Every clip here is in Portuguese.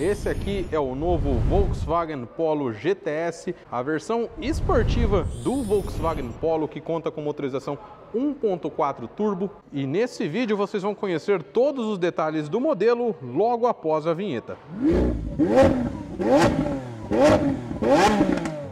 Esse aqui é o novo Volkswagen Polo GTS, a versão esportiva do Volkswagen Polo que conta com motorização 1.4 turbo e nesse vídeo vocês vão conhecer todos os detalhes do modelo logo após a vinheta.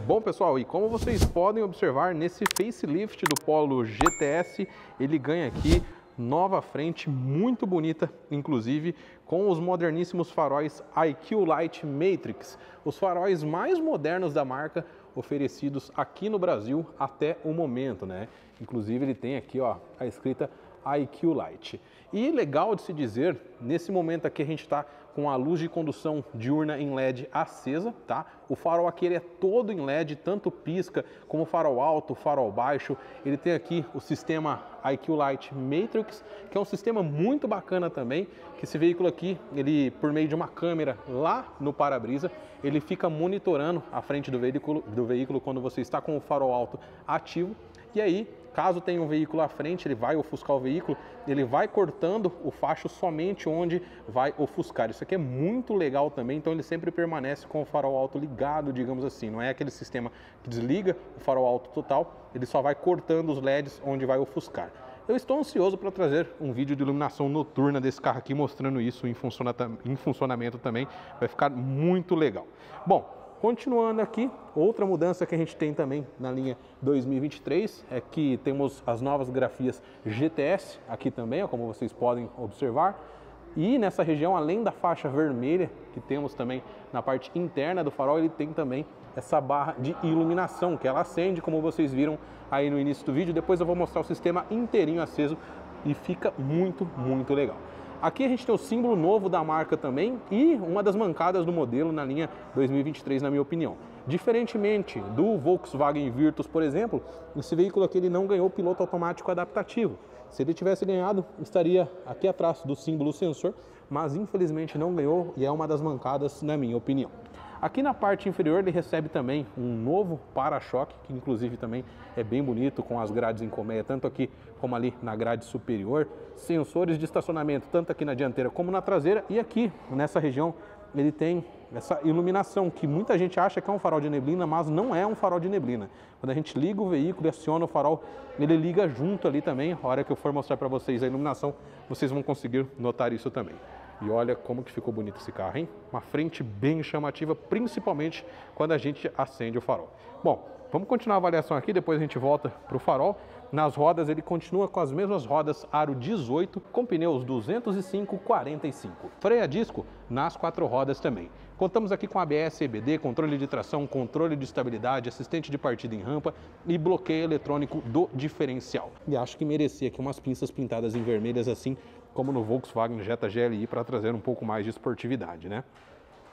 Bom pessoal, e como vocês podem observar nesse facelift do Polo GTS, ele ganha aqui nova frente muito bonita, inclusive com os moderníssimos faróis IQ Light Matrix, os faróis mais modernos da marca oferecidos aqui no Brasil até o momento, né? Inclusive ele tem aqui, ó, a escrita IQ Light. E legal de se dizer, nesse momento aqui a gente está com a luz de condução diurna em LED acesa, tá? O farol aqui ele é todo em LED, tanto pisca como farol alto, farol baixo. Ele tem aqui o sistema IQ Light Matrix, que é um sistema muito bacana também, que esse veículo aqui, ele por meio de uma câmera lá no para-brisa, ele fica monitorando a frente do veículo, do veículo quando você está com o farol alto ativo. E aí, Caso tenha um veículo à frente, ele vai ofuscar o veículo, ele vai cortando o facho somente onde vai ofuscar. Isso aqui é muito legal também, então ele sempre permanece com o farol alto ligado, digamos assim. Não é aquele sistema que desliga o farol alto total, ele só vai cortando os LEDs onde vai ofuscar. Eu estou ansioso para trazer um vídeo de iluminação noturna desse carro aqui, mostrando isso em funcionamento também. Vai ficar muito legal. Bom, Continuando aqui, outra mudança que a gente tem também na linha 2023 é que temos as novas grafias GTS aqui também, como vocês podem observar. E nessa região, além da faixa vermelha que temos também na parte interna do farol, ele tem também essa barra de iluminação que ela acende, como vocês viram aí no início do vídeo. Depois eu vou mostrar o sistema inteirinho aceso e fica muito, muito legal. Aqui a gente tem o símbolo novo da marca também e uma das mancadas do modelo na linha 2023, na minha opinião. Diferentemente do Volkswagen Virtus, por exemplo, esse veículo aqui ele não ganhou piloto automático adaptativo. Se ele tivesse ganhado, estaria aqui atrás do símbolo sensor, mas infelizmente não ganhou e é uma das mancadas, na minha opinião. Aqui na parte inferior ele recebe também um novo para-choque, que inclusive também é bem bonito, com as grades em colmeia, tanto aqui como ali na grade superior. Sensores de estacionamento, tanto aqui na dianteira como na traseira. E aqui, nessa região, ele tem essa iluminação que muita gente acha que é um farol de neblina, mas não é um farol de neblina. Quando a gente liga o veículo e aciona o farol, ele liga junto ali também. A hora que eu for mostrar para vocês a iluminação, vocês vão conseguir notar isso também. E olha como que ficou bonito esse carro, hein? Uma frente bem chamativa, principalmente quando a gente acende o farol. Bom, vamos continuar a avaliação aqui, depois a gente volta para o farol. Nas rodas ele continua com as mesmas rodas aro 18 com pneus 205 45. Freia disco nas quatro rodas também. Contamos aqui com ABS, EBD, controle de tração, controle de estabilidade, assistente de partida em rampa e bloqueio eletrônico do diferencial. E acho que merecia aqui umas pinças pintadas em vermelhas assim como no Volkswagen Jetta GLI, para trazer um pouco mais de esportividade. Né?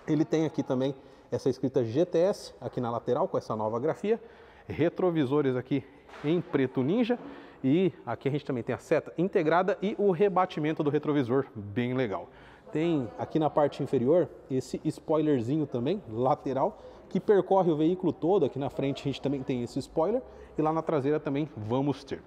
Ele tem aqui também essa escrita GTS aqui na lateral com essa nova grafia, retrovisores aqui em preto ninja e aqui a gente também tem a seta integrada e o rebatimento do retrovisor, bem legal. Tem aqui na parte inferior esse spoilerzinho também, lateral, que percorre o veículo todo. Aqui na frente a gente também tem esse spoiler e lá na traseira também vamos ter.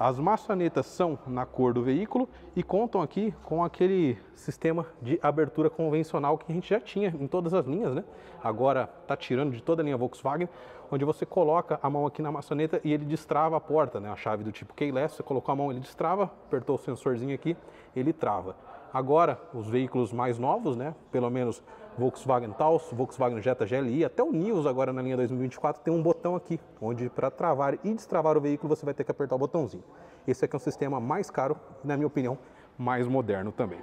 As maçanetas são na cor do veículo e contam aqui com aquele sistema de abertura convencional que a gente já tinha em todas as linhas, né? Agora está tirando de toda a linha Volkswagen, onde você coloca a mão aqui na maçaneta e ele destrava a porta, né? A chave do tipo keyless, você colocou a mão, ele destrava, apertou o sensorzinho aqui, ele trava. Agora, os veículos mais novos, né? Pelo menos Volkswagen Taos, Volkswagen Jetta GLI, até o News agora na linha 2024 tem um botão aqui, onde para travar e destravar o veículo você vai ter que apertar o botãozinho. Esse aqui é um sistema mais caro na minha opinião, mais moderno também.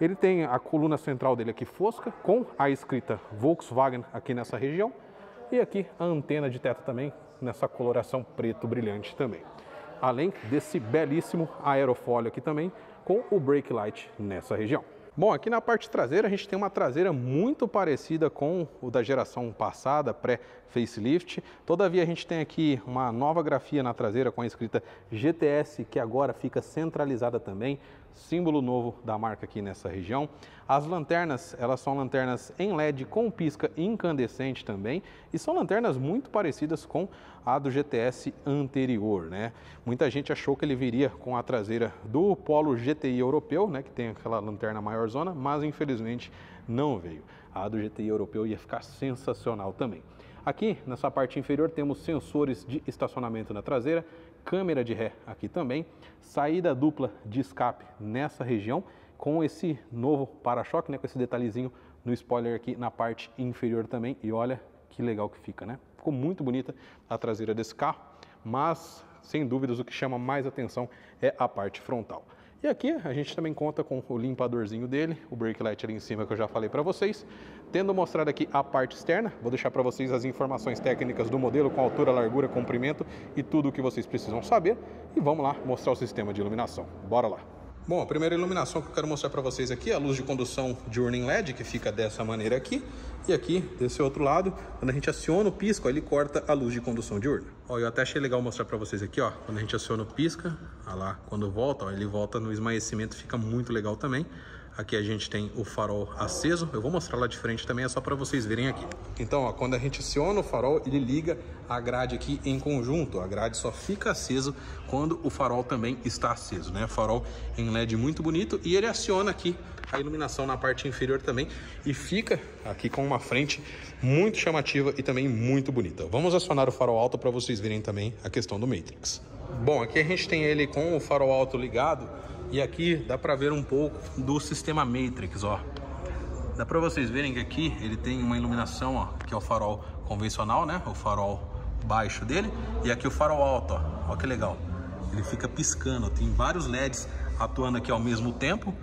Ele tem a coluna central dele aqui fosca, com a escrita Volkswagen aqui nessa região, e aqui a antena de teto também, nessa coloração preto brilhante também. Além desse belíssimo aerofólio aqui também, com o brake light nessa região. Bom, aqui na parte traseira a gente tem uma traseira muito parecida com o da geração passada, pré-facelift. Todavia a gente tem aqui uma nova grafia na traseira com a escrita GTS, que agora fica centralizada também símbolo novo da marca aqui nessa região. As lanternas, elas são lanternas em LED com pisca incandescente também e são lanternas muito parecidas com a do GTS anterior, né? Muita gente achou que ele viria com a traseira do Polo GTI europeu, né, que tem aquela lanterna maior zona, mas infelizmente não veio. A do GTI europeu ia ficar sensacional também. Aqui, nessa parte inferior, temos sensores de estacionamento na traseira, câmera de ré aqui também, saída dupla de escape nessa região, com esse novo para-choque, né, com esse detalhezinho no spoiler aqui na parte inferior também. E olha que legal que fica, né? Ficou muito bonita a traseira desse carro, mas sem dúvidas o que chama mais atenção é a parte frontal. E aqui a gente também conta com o limpadorzinho dele, o brake light ali em cima que eu já falei para vocês. Tendo mostrado aqui a parte externa, vou deixar para vocês as informações técnicas do modelo com altura, largura, comprimento e tudo o que vocês precisam saber. E vamos lá mostrar o sistema de iluminação. Bora lá! Bom, a primeira iluminação que eu quero mostrar para vocês aqui é a luz de condução diurna em LED, que fica dessa maneira aqui. E aqui, desse outro lado, quando a gente aciona o pisca, ele corta a luz de condução diurna. Ó, eu até achei legal mostrar para vocês aqui, ó, quando a gente aciona o pisca, ó ah lá, quando volta, ó, ele volta no esmaecimento, fica muito legal também. Aqui a gente tem o farol aceso. Eu vou mostrar lá de frente também, é só para vocês verem aqui. Então, ó, quando a gente aciona o farol, ele liga a grade aqui em conjunto. A grade só fica aceso quando o farol também está aceso, né? Farol em LED muito bonito e ele aciona aqui a iluminação na parte inferior também e fica aqui com uma frente muito chamativa e também muito bonita. Vamos acionar o farol alto para vocês verem também a questão do Matrix. Bom, aqui a gente tem ele com o farol alto ligado e aqui dá para ver um pouco do sistema Matrix, ó. Dá para vocês verem que aqui ele tem uma iluminação, ó, que é o farol convencional, né? O farol baixo dele e aqui o farol alto, ó. Olha que legal. Ele fica piscando, tem vários LEDs atuando aqui ao mesmo tempo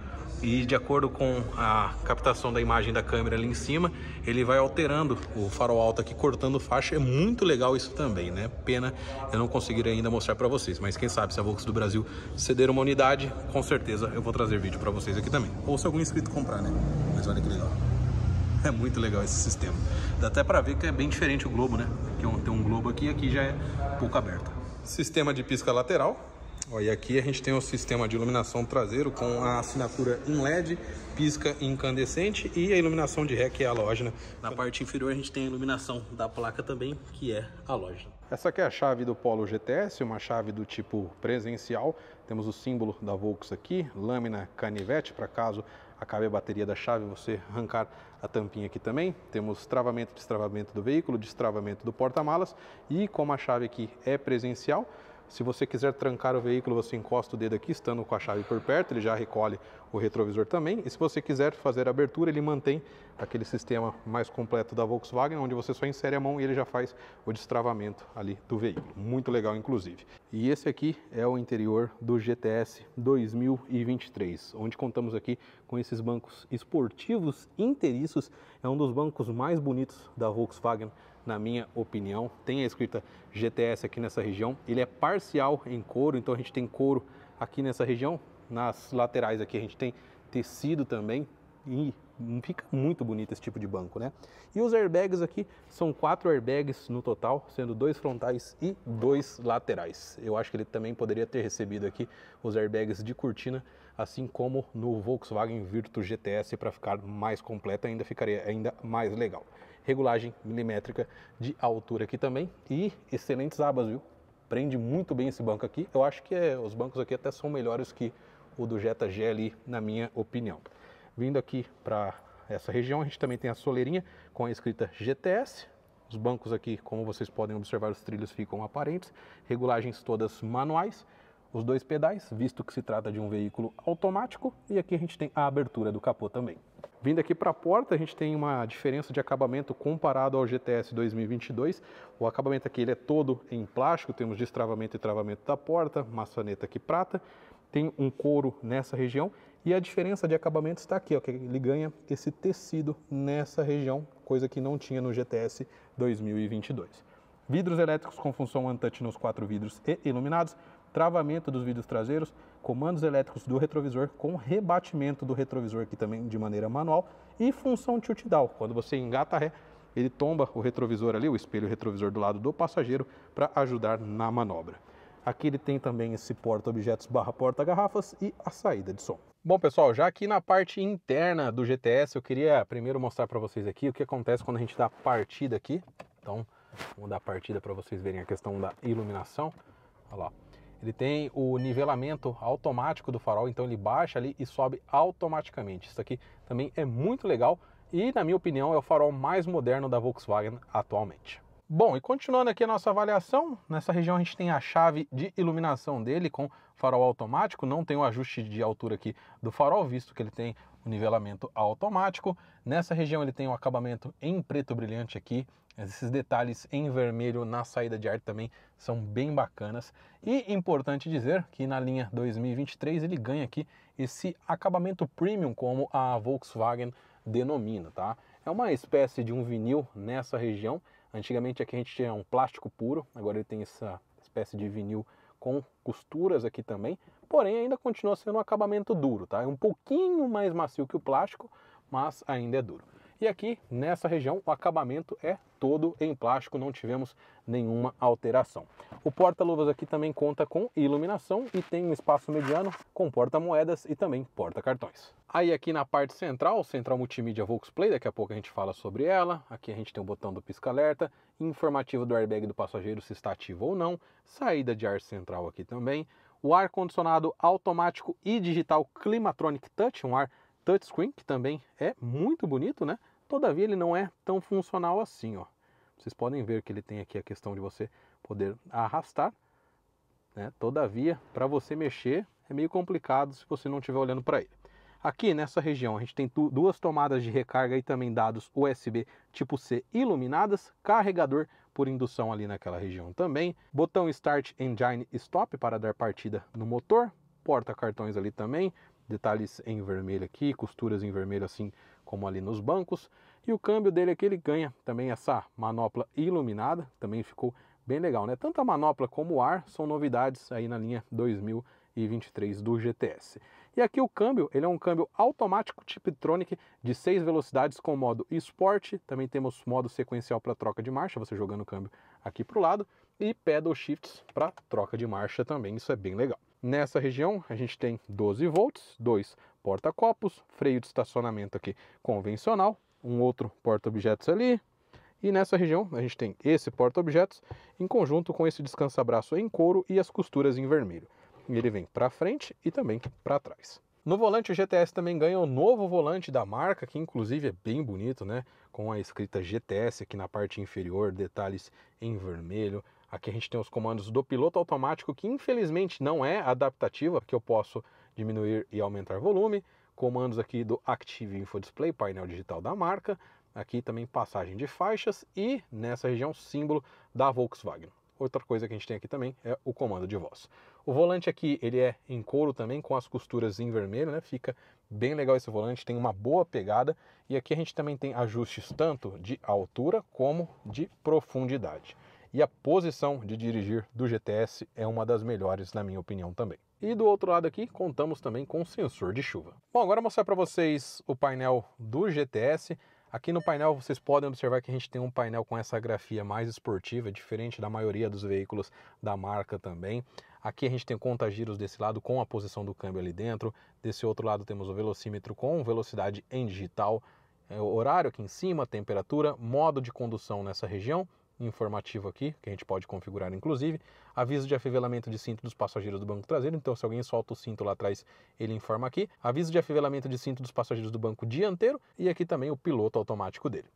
e de acordo com a captação da imagem da câmera ali em cima, ele vai alterando o farol alto aqui, cortando faixa. É muito legal isso também, né? Pena eu não conseguir ainda mostrar para vocês, mas quem sabe se a Volks do Brasil ceder uma unidade, com certeza eu vou trazer vídeo para vocês aqui também. Ou se algum inscrito comprar, né? Mas olha que legal. É muito legal esse sistema. Dá até para ver que é bem diferente o globo, né? Que é tem um globo aqui e aqui já é pouco aberto. Sistema de pisca lateral, Ó, e aqui a gente tem o sistema de iluminação traseiro com a assinatura em LED, pisca incandescente e a iluminação de ré que é halógena. Na parte inferior a gente tem a iluminação da placa também, que é halógena. Essa aqui é a chave do Polo GTS, uma chave do tipo presencial. Temos o símbolo da Volks aqui, lâmina canivete para caso acabe a bateria da chave você arrancar a tampinha aqui também. Temos travamento e destravamento do veículo, destravamento do porta-malas e como a chave aqui é presencial, se você quiser trancar o veículo, você encosta o dedo aqui, estando com a chave por perto, ele já recolhe o retrovisor também. E se você quiser fazer a abertura, ele mantém aquele sistema mais completo da Volkswagen, onde você só insere a mão e ele já faz o destravamento ali do veículo. Muito legal, inclusive. E esse aqui é o interior do GTS 2023, onde contamos aqui com esses bancos esportivos inteiriços. É um dos bancos mais bonitos da Volkswagen na minha opinião. Tem a escrita GTS aqui nessa região. Ele é parcial em couro, então a gente tem couro aqui nessa região. Nas laterais aqui a gente tem tecido também e fica muito bonito esse tipo de banco, né? E os airbags aqui são quatro airbags no total, sendo dois frontais e dois laterais. Eu acho que ele também poderia ter recebido aqui os airbags de cortina, assim como no Volkswagen Virtus GTS para ficar mais completo, ainda ficaria ainda mais legal regulagem milimétrica de altura aqui também e excelentes abas, viu? Prende muito bem esse banco aqui. Eu acho que é, os bancos aqui até são melhores que o do Jetta GLI, na minha opinião. Vindo aqui para essa região, a gente também tem a soleirinha com a escrita GTS. Os bancos aqui, como vocês podem observar, os trilhos ficam aparentes. Regulagens todas manuais os dois pedais, visto que se trata de um veículo automático, e aqui a gente tem a abertura do capô também. Vindo aqui para a porta, a gente tem uma diferença de acabamento comparado ao GTS 2022. O acabamento aqui ele é todo em plástico, temos destravamento e travamento da porta, maçaneta aqui prata, tem um couro nessa região e a diferença de acabamento está aqui, ó, que ele ganha esse tecido nessa região, coisa que não tinha no GTS 2022. Vidros elétricos com função untouch nos quatro vidros e iluminados, travamento dos vidros traseiros, comandos elétricos do retrovisor com rebatimento do retrovisor aqui também de maneira manual e função tilt down. Quando você engata ré, ele tomba o retrovisor ali, o espelho retrovisor do lado do passageiro para ajudar na manobra. Aqui ele tem também esse porta-objetos barra porta-garrafas e a saída de som. Bom pessoal, já aqui na parte interna do GTS, eu queria primeiro mostrar para vocês aqui o que acontece quando a gente dá partida aqui. Então, vamos dar partida para vocês verem a questão da iluminação. Olha lá, ele tem o nivelamento automático do farol, então ele baixa ali e sobe automaticamente. Isso aqui também é muito legal e, na minha opinião, é o farol mais moderno da Volkswagen atualmente. Bom, e continuando aqui a nossa avaliação, nessa região a gente tem a chave de iluminação dele com farol automático, não tem o ajuste de altura aqui do farol, visto que ele tem o nivelamento automático. Nessa região ele tem o um acabamento em preto brilhante aqui, esses detalhes em vermelho na saída de ar também são bem bacanas. E importante dizer que na linha 2023 ele ganha aqui esse acabamento premium, como a Volkswagen denomina, tá? É uma espécie de um vinil nessa região. Antigamente aqui a gente tinha um plástico puro, agora ele tem essa espécie de vinil com costuras aqui também, porém ainda continua sendo um acabamento duro, tá? É um pouquinho mais macio que o plástico, mas ainda é duro. E aqui nessa região o acabamento é todo em plástico, não tivemos nenhuma alteração. O porta-luvas aqui também conta com iluminação e tem um espaço mediano com porta-moedas e também porta-cartões. Aí aqui na parte central, central multimídia Volksplay, daqui a pouco a gente fala sobre ela. Aqui a gente tem o botão do pisca-alerta, informativo do airbag do passageiro se está ativo ou não, saída de ar central aqui também, o ar-condicionado automático e digital Climatronic Touch, um ar touchscreen, que também é muito bonito, né? Todavia ele não é tão funcional assim, ó. Vocês podem ver que ele tem aqui a questão de você poder arrastar, né? Todavia, para você mexer é meio complicado se você não estiver olhando para ele. Aqui nessa região a gente tem duas tomadas de recarga e também dados USB tipo C iluminadas, carregador por indução ali naquela região também, botão Start Engine Stop para dar partida no motor, porta cartões ali também, detalhes em vermelho aqui, costuras em vermelho assim como ali nos bancos. E o câmbio dele aqui é ele ganha também essa manopla iluminada, também ficou bem legal, né? Tanto a manopla como o ar são novidades aí na linha 2023 do GTS. E aqui o câmbio, ele é um câmbio automático Tiptronic de 6 velocidades com modo Sport, também temos modo sequencial para troca de marcha, você jogando o câmbio aqui para o lado, e pedal shifts para troca de marcha também, isso é bem legal. Nessa região, a gente tem 12 volts, dois porta-copos, freio de estacionamento aqui convencional, um outro porta-objetos ali. E nessa região, a gente tem esse porta-objetos em conjunto com esse descansa-braço em couro e as costuras em vermelho. Ele vem para frente e também para trás. No volante, o GTS também ganha o novo volante da marca, que inclusive é bem bonito, né? Com a escrita GTS aqui na parte inferior, detalhes em vermelho, Aqui a gente tem os comandos do piloto automático, que infelizmente não é adaptativa, porque eu posso diminuir e aumentar volume. Comandos aqui do Active Info Display, painel digital da marca. Aqui também passagem de faixas e nessa região símbolo da Volkswagen. Outra coisa que a gente tem aqui também é o comando de voz. O volante aqui, ele é em couro também, com as costuras em vermelho, né? Fica bem legal esse volante, tem uma boa pegada. E aqui a gente também tem ajustes tanto de altura como de profundidade e a posição de dirigir do GTS é uma das melhores, na minha opinião, também. E do outro lado aqui, contamos também com sensor de chuva. Bom, agora mostrar para vocês o painel do GTS. Aqui no painel vocês podem observar que a gente tem um painel com essa grafia mais esportiva, diferente da maioria dos veículos da marca também. Aqui a gente tem giros desse lado com a posição do câmbio ali dentro. Desse outro lado temos o velocímetro com velocidade em digital, é, horário aqui em cima, temperatura, modo de condução nessa região informativo aqui, que a gente pode configurar inclusive, aviso de afivelamento de cinto dos passageiros do banco traseiro, então se alguém solta o cinto lá atrás, ele informa aqui, aviso de afivelamento de cinto dos passageiros do banco dianteiro e aqui também o piloto automático dele.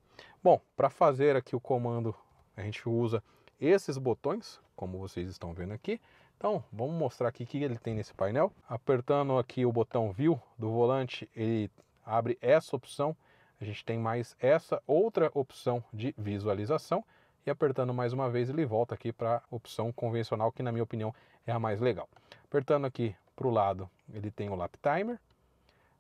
Bom, para fazer aqui o comando, a gente usa esses botões, como vocês estão vendo aqui. Então, vamos mostrar aqui o que ele tem nesse painel. Apertando aqui o botão View do volante, ele abre essa opção. A gente tem mais essa outra opção de visualização e apertando mais uma vez ele volta aqui para a opção convencional, que na minha opinião é a mais legal. Apertando aqui para o lado, ele tem o lap timer,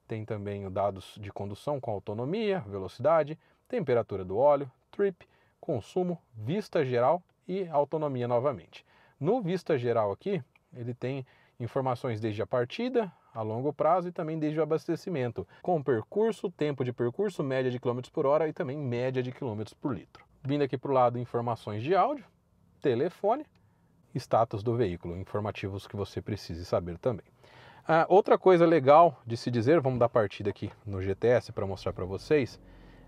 tem também os dados de condução com autonomia, velocidade, temperatura do óleo, trip, consumo, vista geral e autonomia novamente. No vista geral aqui, ele tem informações desde a partida, a longo prazo e também desde o abastecimento, com percurso, tempo de percurso, média de quilômetros por hora e também média de quilômetros por litro. Vindo aqui para o lado informações de áudio, telefone, status do veículo, informativos que você precise saber também. Ah, outra coisa legal de se dizer, vamos dar partida aqui no GTS para mostrar para vocês,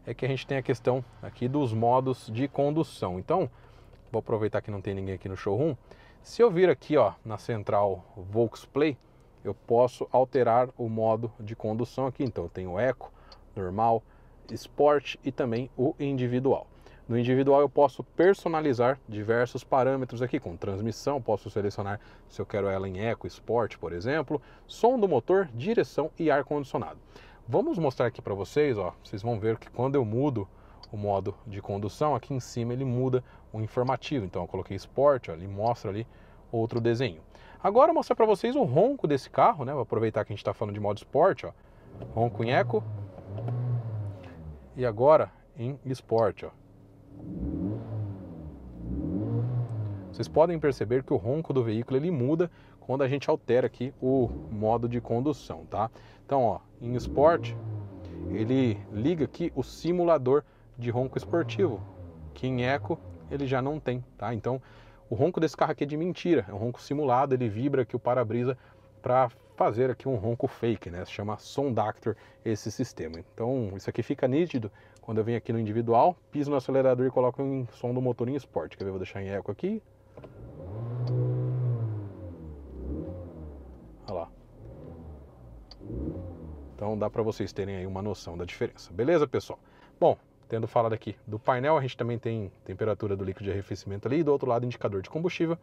é que a gente tem a questão aqui dos modos de condução. Então, vou aproveitar que não tem ninguém aqui no showroom. Se eu vir aqui ó, na central Volksplay, eu posso alterar o modo de condução aqui. Então, eu tenho Eco, Normal, Sport e também o Individual. No individual eu posso personalizar diversos parâmetros aqui, com transmissão, posso selecionar se eu quero ela em eco, esporte, por exemplo, som do motor, direção e ar-condicionado. Vamos mostrar aqui para vocês, ó, vocês vão ver que quando eu mudo o modo de condução, aqui em cima ele muda o informativo. Então eu coloquei esporte, ó, ele mostra ali outro desenho. Agora eu mostrar para vocês o ronco desse carro, né? Vou aproveitar que a gente está falando de modo esporte, ó. Ronco em eco. E agora em esporte, ó. Vocês podem perceber que o ronco do veículo ele muda quando a gente altera aqui o modo de condução, tá? Então, ó, em Sport, ele liga aqui o simulador de ronco esportivo, que em Eco ele já não tem, tá? Então, o ronco desse carro aqui é de mentira, é um ronco simulado, ele vibra aqui o para-brisa para fazer aqui um ronco fake, né? Se chama Sondactor esse sistema. Então, isso aqui fica nítido quando eu venho aqui no individual, piso no acelerador e coloco em som do motor em esporte. Quer ver? Vou deixar em eco aqui. Olha lá. Então dá para vocês terem aí uma noção da diferença. Beleza, pessoal? Bom, tendo falado aqui do painel, a gente também tem temperatura do líquido de arrefecimento ali e do outro lado indicador de combustível.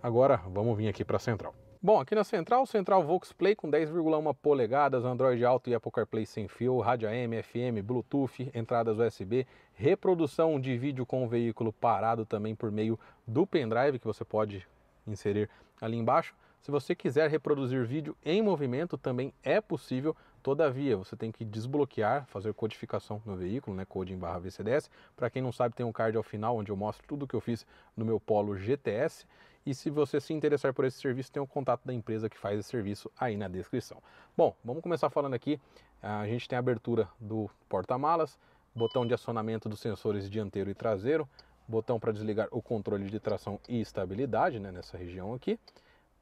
Agora vamos vir aqui para a central. Bom, aqui na Central, Central Vox Play com 10,1 polegadas, Android Auto e Apple CarPlay sem fio, rádio AM, FM, Bluetooth, entradas USB, reprodução de vídeo com o veículo parado também por meio do pendrive que você pode inserir ali embaixo. Se você quiser reproduzir vídeo em movimento, também é possível, todavia você tem que desbloquear, fazer codificação no veículo, né? em barra VCDS. Para quem não sabe, tem um card ao final onde eu mostro tudo que eu fiz no meu Polo GTS e se você se interessar por esse serviço, tem o contato da empresa que faz esse serviço aí na descrição. Bom, vamos começar falando aqui. A gente tem a abertura do porta-malas, botão de acionamento dos sensores dianteiro e traseiro, botão para desligar o controle de tração e estabilidade né, nessa região aqui,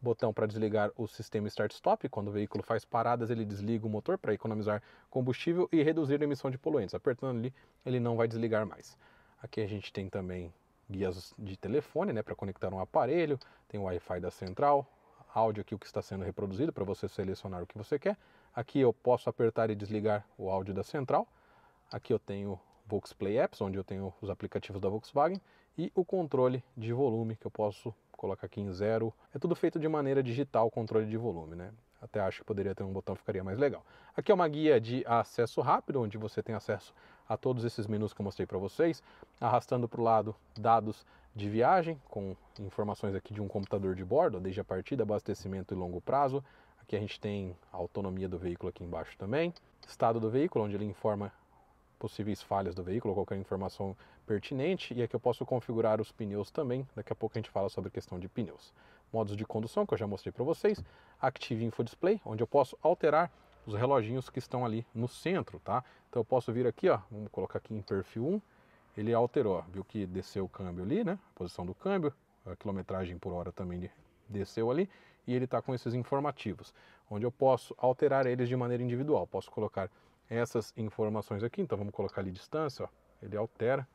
botão para desligar o sistema start-stop, quando o veículo faz paradas ele desliga o motor para economizar combustível e reduzir a emissão de poluentes, apertando ali ele não vai desligar mais. Aqui a gente tem também guias de telefone, né, para conectar um aparelho, tem o Wi-Fi da central, áudio aqui o que está sendo reproduzido para você selecionar o que você quer. Aqui eu posso apertar e desligar o áudio da central. Aqui eu tenho Voxplay Apps, onde eu tenho os aplicativos da Volkswagen e o controle de volume que eu posso colocar aqui em zero. É tudo feito de maneira digital, controle de volume, né? Até acho que poderia ter um botão, ficaria mais legal. Aqui é uma guia de acesso rápido, onde você tem acesso a todos esses menus que eu mostrei para vocês, arrastando para o lado dados de viagem, com informações aqui de um computador de bordo, desde a partida, abastecimento e longo prazo. Aqui a gente tem a autonomia do veículo aqui embaixo também. Estado do veículo, onde ele informa possíveis falhas do veículo, qualquer informação pertinente, e aqui eu posso configurar os pneus também, daqui a pouco a gente fala sobre questão de pneus. Modos de condução, que eu já mostrei para vocês, Active Info Display, onde eu posso alterar os reloginhos que estão ali no centro, tá? Então eu posso vir aqui, ó, vamos colocar aqui em perfil 1, ele alterou, viu que desceu o câmbio ali, né? A posição do câmbio, a quilometragem por hora também desceu ali, e ele está com esses informativos, onde eu posso alterar eles de maneira individual. Posso colocar essas informações aqui, então vamos colocar ali distância, ó, ele altera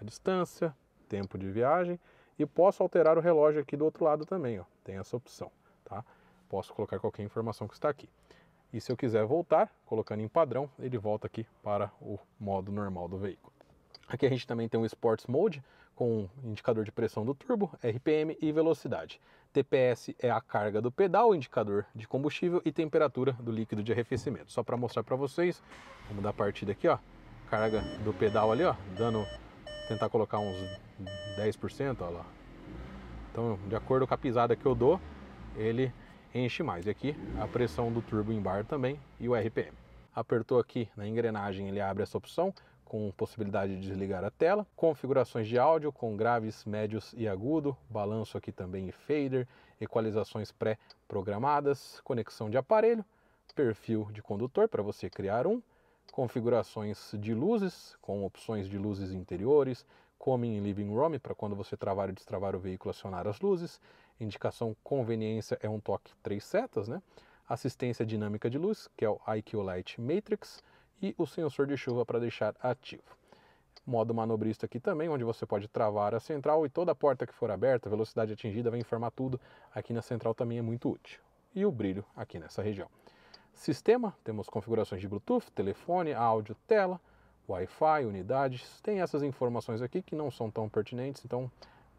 a distância, tempo de viagem, e posso alterar o relógio aqui do outro lado também, ó, tem essa opção, tá? Posso colocar qualquer informação que está aqui. E se eu quiser voltar, colocando em padrão, ele volta aqui para o modo normal do veículo. Aqui a gente também tem um Sports Mode com indicador de pressão do turbo, RPM e velocidade. TPS é a carga do pedal, indicador de combustível e temperatura do líquido de arrefecimento. Só para mostrar para vocês, vamos dar partida aqui, ó. Carga do pedal ali, ó, dando tentar colocar uns 10%, ó lá. Então, de acordo com a pisada que eu dou, ele enche mais. E aqui a pressão do turbo em bar também e o RPM. Apertou aqui na engrenagem, ele abre essa opção com possibilidade de desligar a tela, configurações de áudio com graves, médios e agudo, balanço aqui também e fader, equalizações pré-programadas, conexão de aparelho, perfil de condutor para você criar um, configurações de luzes com opções de luzes interiores, coming e living room para quando você travar ou destravar o veículo acionar as luzes, Indicação conveniência é um toque três setas, né? Assistência dinâmica de luz, que é o IQ Light Matrix, e o sensor de chuva para deixar ativo. Modo manobrista aqui também, onde você pode travar a central e toda porta que for aberta, velocidade atingida, vai informar tudo. Aqui na central também é muito útil. E o brilho aqui nessa região. Sistema, temos configurações de Bluetooth, telefone, áudio, tela, Wi-Fi, unidades. Tem essas informações aqui que não são tão pertinentes, então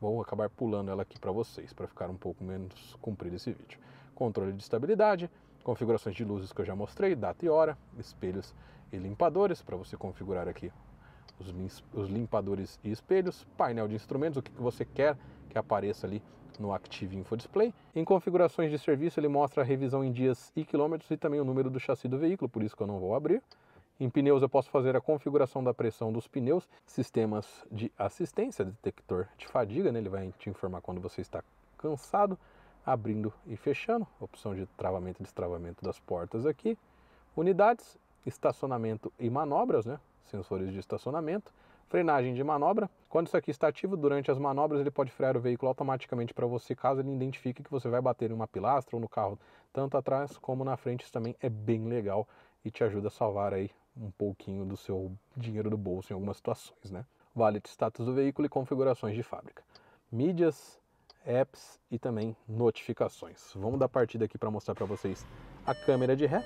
vou acabar pulando ela aqui para vocês, para ficar um pouco menos comprido esse vídeo. Controle de estabilidade, configurações de luzes que eu já mostrei, data e hora, espelhos e limpadores, para você configurar aqui os, limpadores e espelhos, painel de instrumentos, o que você quer que apareça ali no Active Info Display. Em configurações de serviço, ele mostra a revisão em dias e quilômetros e também o número do chassi do veículo, por isso que eu não vou abrir. Em pneus eu posso fazer a configuração da pressão dos pneus, sistemas de assistência, detector de fadiga, né? ele vai te informar quando você está cansado, abrindo e fechando, opção de travamento e destravamento das portas aqui, unidades, estacionamento e manobras, né? sensores de estacionamento, frenagem de manobra. Quando isso aqui está ativo, durante as manobras ele pode frear o veículo automaticamente para você, caso ele identifique que você vai bater em uma pilastra ou no carro, tanto atrás como na frente, isso também é bem legal e te ajuda a salvar aí um pouquinho do seu dinheiro do bolso em algumas situações, né? Wallet, status do veículo e configurações de fábrica. Mídias, apps e também notificações. Vamos dar partida aqui para mostrar para vocês a câmera de ré,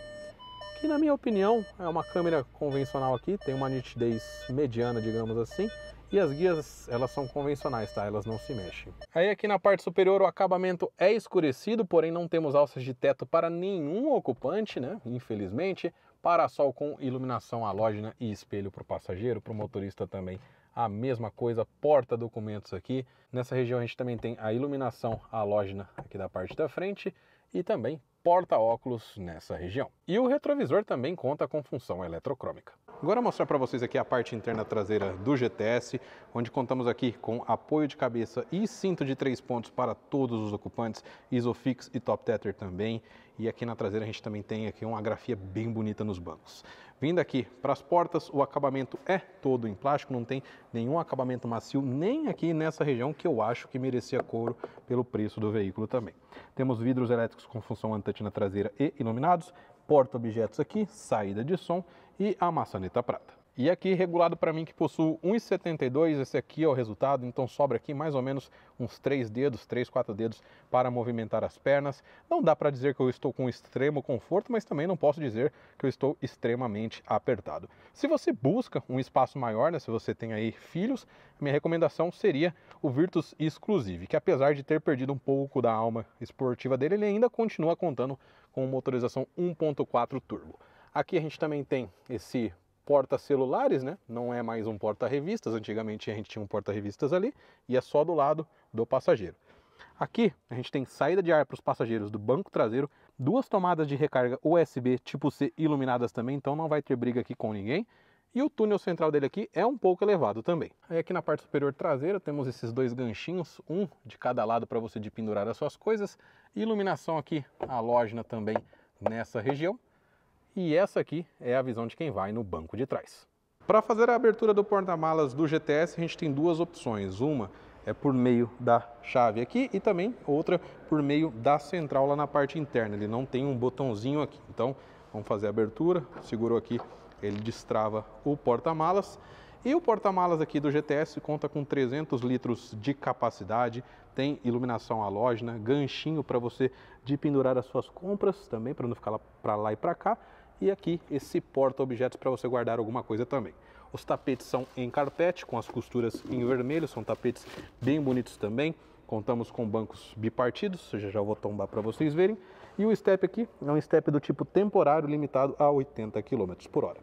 que na minha opinião é uma câmera convencional aqui, tem uma nitidez mediana, digamos assim, e as guias elas são convencionais, tá? Elas não se mexem. Aí aqui na parte superior o acabamento é escurecido, porém não temos alças de teto para nenhum ocupante, né? Infelizmente. Parasol com iluminação halógena e espelho para o passageiro, para o motorista também a mesma coisa, porta documentos aqui. Nessa região a gente também tem a iluminação halógena aqui da parte da frente e também porta-óculos nessa região. E o retrovisor também conta com função eletrocrômica. Agora mostrar para vocês aqui a parte interna traseira do GTS, onde contamos aqui com apoio de cabeça e cinto de três pontos para todos os ocupantes, Isofix e Top Tether também. E aqui na traseira a gente também tem aqui uma grafia bem bonita nos bancos. Vindo aqui para as portas, o acabamento é todo em plástico, não tem nenhum acabamento macio, nem aqui nessa região que eu acho que merecia couro pelo preço do veículo também. Temos vidros elétricos com função antante na traseira e iluminados, porta-objetos aqui, saída de som e a maçaneta prata. E aqui regulado para mim que possuo 1,72, esse aqui é o resultado, então sobra aqui mais ou menos uns 3 dedos, 3, 4 dedos para movimentar as pernas. Não dá para dizer que eu estou com extremo conforto, mas também não posso dizer que eu estou extremamente apertado. Se você busca um espaço maior, né, se você tem aí filhos, minha recomendação seria o Virtus Exclusive, que apesar de ter perdido um pouco da alma esportiva dele, ele ainda continua contando com motorização 1.4 turbo. Aqui a gente também tem esse porta celulares, né? Não é mais um porta revistas. Antigamente a gente tinha um porta revistas ali e é só do lado do passageiro. Aqui a gente tem saída de ar para os passageiros do banco traseiro, duas tomadas de recarga USB tipo C iluminadas também, então não vai ter briga aqui com ninguém. E o túnel central dele aqui é um pouco elevado também. Aí aqui na parte superior traseira temos esses dois ganchinhos, um de cada lado para você de pendurar as suas coisas. Iluminação aqui halógena também nessa região. E essa aqui é a visão de quem vai no banco de trás. Para fazer a abertura do porta-malas do GTS, a gente tem duas opções. Uma é por meio da chave aqui e também outra por meio da central lá na parte interna. Ele não tem um botãozinho aqui. Então, vamos fazer a abertura. Segurou aqui, ele destrava o porta-malas. E o porta-malas aqui do GTS conta com 300 litros de capacidade, tem iluminação halógena, ganchinho para você de pendurar as suas compras também, para não ficar lá para lá e para cá. E aqui esse porta-objetos para você guardar alguma coisa também. Os tapetes são em carpete, com as costuras em vermelho, são tapetes bem bonitos também. Contamos com bancos bipartidos, já já vou tombar para vocês verem. E o step aqui é um step do tipo temporário, limitado a 80 km por hora.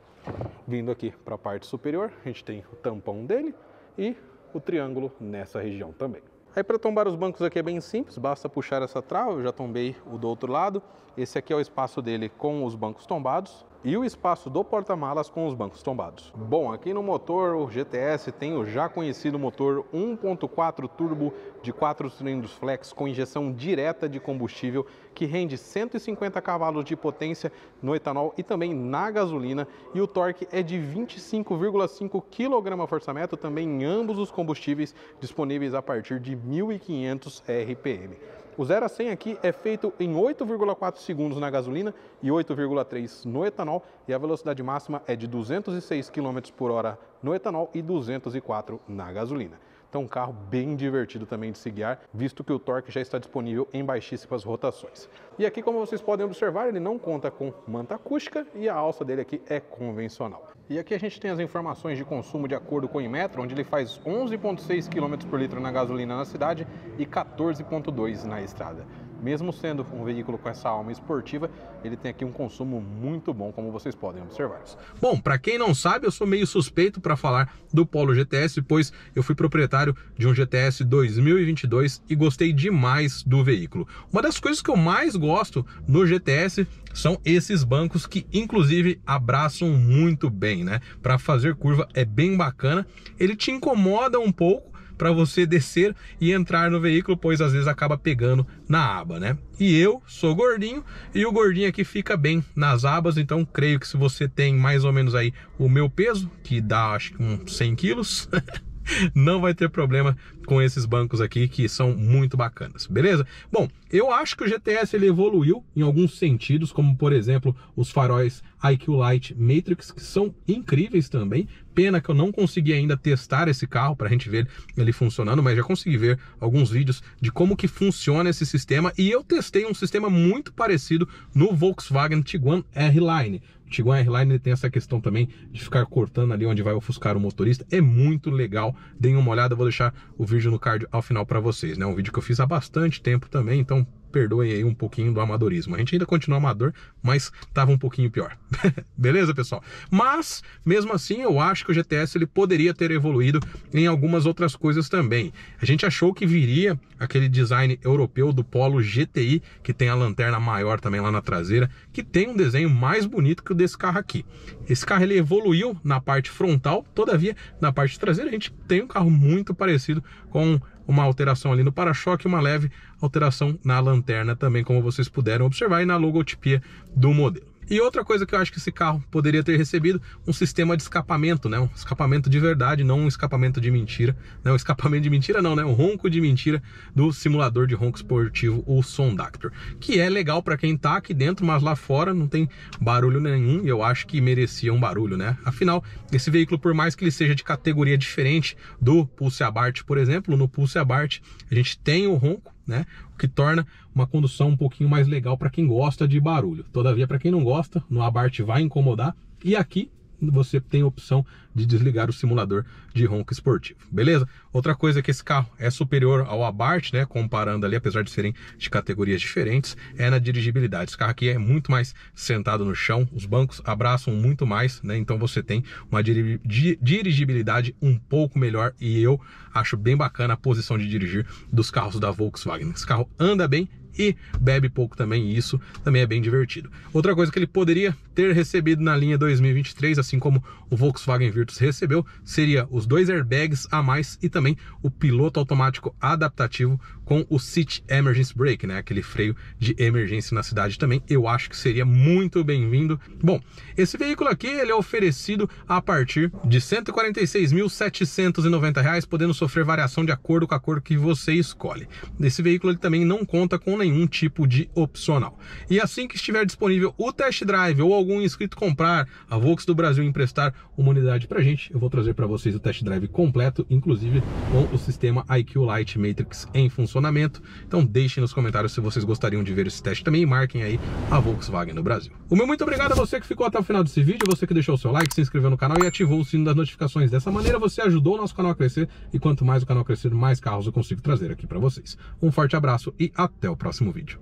Vindo aqui para a parte superior, a gente tem o tampão dele e o triângulo nessa região também. Aí para tombar os bancos aqui é bem simples, basta puxar essa trava, eu já tombei o do outro lado. Esse aqui é o espaço dele com os bancos tombados e o espaço do porta-malas com os bancos tombados. Bom, aqui no motor, o GTS tem o já conhecido motor 1.4 turbo de 4 cilindros flex com injeção direta de combustível que rende 150 cavalos de potência no etanol e também na gasolina e o torque é de 25,5 kgfm também em ambos os combustíveis disponíveis a partir de 1500 RPM. O 0 a 100 aqui é feito em 8,4 segundos na gasolina e 8,3 no etanol e a velocidade máxima é de 206 km por hora no etanol e 204 na gasolina. Então, um carro bem divertido também de se guiar, visto que o torque já está disponível em baixíssimas rotações. E aqui, como vocês podem observar, ele não conta com manta acústica e a alça dele aqui é convencional. E aqui a gente tem as informações de consumo de acordo com o Inmetro, onde ele faz 11,6 km por litro na gasolina na cidade e 14,2 na estrada mesmo sendo um veículo com essa alma esportiva, ele tem aqui um consumo muito bom, como vocês podem observar. Bom, para quem não sabe, eu sou meio suspeito para falar do Polo GTS, pois eu fui proprietário de um GTS 2022 e gostei demais do veículo. Uma das coisas que eu mais gosto no GTS são esses bancos que inclusive abraçam muito bem, né? Para fazer curva é bem bacana. Ele te incomoda um pouco para você descer e entrar no veículo, pois às vezes acaba pegando na aba, né? E eu sou gordinho e o gordinho aqui fica bem nas abas, então creio que se você tem mais ou menos aí o meu peso, que dá acho que uns 100 quilos... não vai ter problema com esses bancos aqui que são muito bacanas, beleza? Bom, eu acho que o GTS ele evoluiu em alguns sentidos, como por exemplo os faróis IQ Light Matrix, que são incríveis também, Pena que eu não consegui ainda testar esse carro para a gente ver ele funcionando, mas já consegui ver alguns vídeos de como que funciona esse sistema e eu testei um sistema muito parecido no Volkswagen Tiguan R-Line. Tiguan Airline tem essa questão também de ficar cortando ali onde vai ofuscar o motorista. É muito legal. Deem uma olhada, vou deixar o vídeo no card ao final para vocês, né? Um vídeo que eu fiz há bastante tempo também, então perdoem aí um pouquinho do amadorismo. A gente ainda continua amador, mas tava um pouquinho pior. Beleza, pessoal? Mas, mesmo assim, eu acho que o GTS ele poderia ter evoluído em algumas outras coisas também. A gente achou que viria aquele design europeu do Polo GTI, que tem a lanterna maior também lá na traseira, que tem um desenho mais bonito que o desse carro aqui. Esse carro ele evoluiu na parte frontal, todavia na parte traseira a gente tem um carro muito parecido com uma alteração ali no para-choque e uma leve alteração na lanterna também, como vocês puderam observar, e na logotipia do modelo. E outra coisa que eu acho que esse carro poderia ter recebido, um sistema de escapamento, né? Um escapamento de verdade, não um escapamento de mentira. Né? Um escapamento de mentira não, né? Um ronco de mentira do simulador de ronco esportivo, o Sondactor. Que é legal para quem tá aqui dentro, mas lá fora não tem barulho nenhum e eu acho que merecia um barulho, né? Afinal, esse veículo, por mais que ele seja de categoria diferente do Pulse Abarth, por exemplo, no Pulse Abarth a gente tem o ronco, né? que torna uma condução um pouquinho mais legal para quem gosta de barulho. Todavia, para quem não gosta, no Abart vai incomodar. E aqui você tem a opção de desligar o simulador de ronco esportivo, beleza? Outra coisa é que esse carro é superior ao Abarth, né? Comparando ali, apesar de serem de categorias diferentes, é na dirigibilidade. Esse carro aqui é muito mais sentado no chão, os bancos abraçam muito mais, né? Então você tem uma dirigibilidade um pouco melhor e eu acho bem bacana a posição de dirigir dos carros da Volkswagen. Esse carro anda bem e bebe pouco também, e isso também é bem divertido. Outra coisa que ele poderia ter recebido na linha 2023, assim como o Volkswagen Virtus recebeu, seria os dois airbags a mais e também o piloto automático adaptativo com o City Emergency Brake, né? Aquele freio de emergência na cidade também. Eu acho que seria muito bem-vindo. Bom, esse veículo aqui ele é oferecido a partir de R$ 146.790, podendo sofrer variação de acordo com a cor que você escolhe. Esse veículo ele também não conta com nenhum tipo de opcional. E assim que estiver disponível o test drive ou algum inscrito comprar, a Volks do Brasil emprestar uma unidade para gente, eu vou trazer para vocês o test drive completo, inclusive com o sistema IQ Light Matrix em função funcionamento. Então deixem nos comentários se vocês gostariam de ver esse teste também e marquem aí a Volkswagen no Brasil. O meu muito obrigado a você que ficou até o final desse vídeo, você que deixou o seu like, se inscreveu no canal e ativou o sino das notificações. Dessa maneira você ajudou o nosso canal a crescer e quanto mais o canal crescer, mais carros eu consigo trazer aqui para vocês. Um forte abraço e até o próximo vídeo.